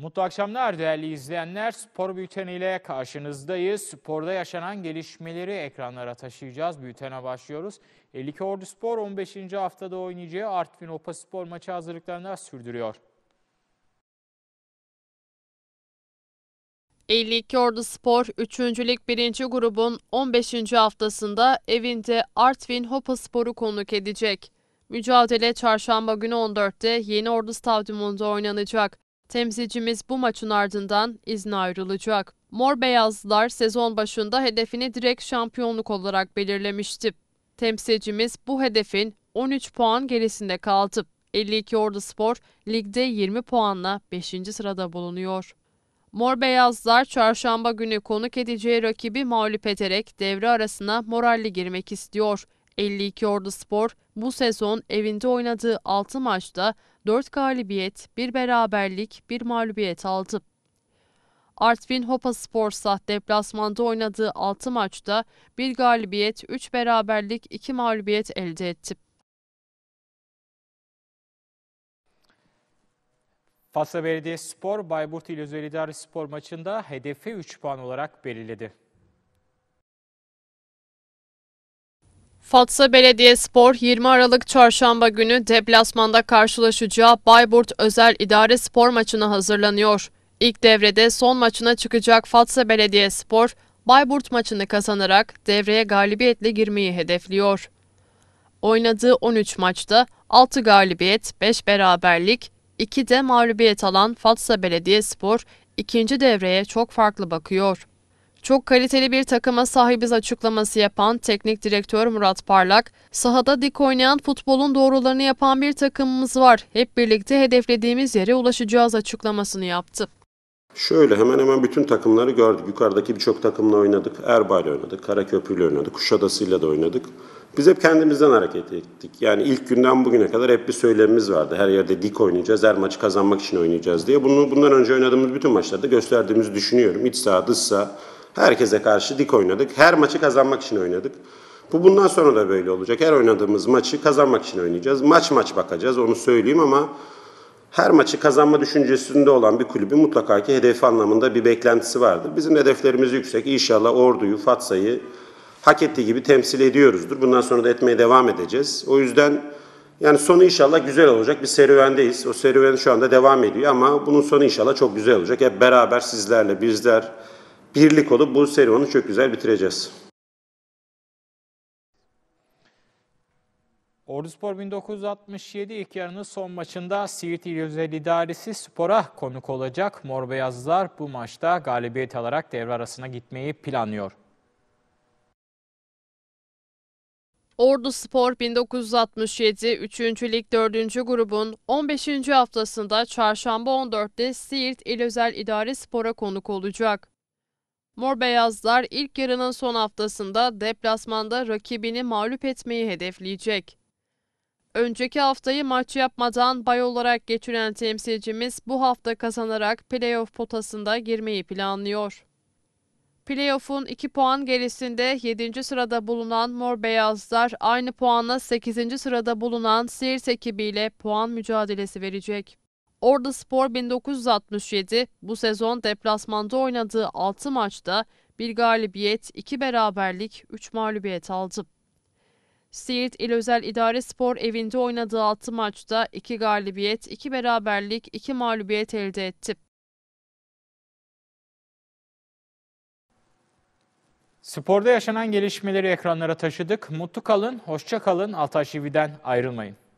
Mutlu akşamlar değerli izleyenler. Spor Bülteni ile karşınızdayız. Sporda yaşanan gelişmeleri ekranlara taşıyacağız. Bültene başlıyoruz. 52 Ordu Spor 15. haftada oynayacağı Artvin Opa Spor maçı hazırlıklarını sürdürüyor. 52 Ordu Spor 3. Lig 1. grubun 15. haftasında evinde Artvin Hopa Spor'u konuk edecek. Mücadele çarşamba günü 14'te Yeni Ordu Stadyumunda oynanacak. Temsilcimiz bu maçın ardından izne ayrılacak. Mor Beyazlılar sezon başında hedefini direkt şampiyonluk olarak belirlemişti. Temsilcimiz bu hedefin 13 puan gerisinde kaldı. 52 Ordu Spor ligde 20 puanla 5. sırada bulunuyor. Mor Beyazlar çarşamba günü konuk edeceği rakibi mağlup ederek devre arasına moralli girmek istiyor. 52 Ordu Spor bu sezon evinde oynadığı 6 maçta 4 galibiyet, 1 beraberlik, 1 mağlubiyet aldı. Artvin Hopa Sporsa deplasmanda oynadığı 6 maçta 1 galibiyet, 3 beraberlik, 2 mağlubiyet elde etti. Fatsa Spor Bayburt İl Özel İdari Spor maçında hedefi 3 puan olarak belirledi. Fatsa Belediyespor 20 Aralık Çarşamba günü deplasmanda karşılaşacağı Bayburt Özel İdare Spor maçına hazırlanıyor. İlk devrede son maçına çıkacak Fatsa Belediyespor, Bayburt maçını kazanarak devreye galibiyetle girmeyi hedefliyor. Oynadığı 13 maçta 6 galibiyet, 5 beraberlik, 2 de mağlubiyet alan Fatsa Belediyespor ikinci devreye çok farklı bakıyor. Çok kaliteli bir takıma sahibiz açıklaması yapan teknik direktör Murat Parlak, sahada dik oynayan futbolun doğrularını yapan bir takımımız var. Hep birlikte hedeflediğimiz yere ulaşacağız açıklamasını yaptı. Şöyle hemen hemen bütün takımları gördük. Yukarıdaki birçok takımla oynadık. Erbay'la oynadık, Karaköprü'yle oynadık, Kuşadası'yla da oynadık. Biz hep kendimizden hareket ettik. Yani ilk günden bugüne kadar hep bir söylemimiz vardı. Her yerde dik oynayacağız, her maçı kazanmak için oynayacağız diye. Bunu bundan önce oynadığımız bütün maçlarda gösterdiğimizi düşünüyorum. İç saha, dış saha, Herkese karşı dik oynadık. Her maçı kazanmak için oynadık. Bu bundan sonra da böyle olacak. Her oynadığımız maçı kazanmak için oynayacağız. Maç maç bakacağız onu söyleyeyim ama her maçı kazanma düşüncesinde olan bir kulübün mutlaka ki hedefi anlamında bir beklentisi vardır. Bizim hedeflerimiz yüksek. İnşallah Ordu'yu, Fatsa'yı hak ettiği gibi temsil ediyoruzdur. Bundan sonra da etmeye devam edeceğiz. O yüzden yani sonu inşallah güzel olacak. Bir serüvendeyiz. O serüven şu anda devam ediyor ama bunun sonu inşallah çok güzel olacak. Hep beraber sizlerle, bizler, birlik olup bu serüveni çok güzel bitireceğiz. Orduspor 1967 ilk yarının son maçında Siirt İl Özel İdaresi Spor'a konuk olacak. Mor Beyazlar bu maçta galibiyet alarak devre arasına gitmeyi planlıyor. Ordu Spor 1967 3. Lig 4. grubun 15. haftasında çarşamba 14'te Siirt İl Özel İdare Spor'a konuk olacak. Mor Beyazlar ilk yarının son haftasında deplasmanda rakibini mağlup etmeyi hedefleyecek. Önceki haftayı maç yapmadan bay olarak geçiren temsilcimiz bu hafta kazanarak playoff potasında girmeyi planlıyor. Playoff'un 2 puan gerisinde 7. sırada bulunan Mor Beyazlar aynı puanla 8. sırada bulunan Siirt ekibiyle puan mücadelesi verecek. Ordu Spor 1967 bu sezon deplasmanda oynadığı 6 maçta bir galibiyet, 2 beraberlik, 3 mağlubiyet aldı. Siirt İl Özel İdare Spor evinde oynadığı 6 maçta 2 galibiyet, 2 beraberlik, 2 mağlubiyet elde etti. Sporda yaşanan gelişmeleri ekranlara taşıdık. Mutlu kalın, hoşça kalın. Altay TV'den ayrılmayın.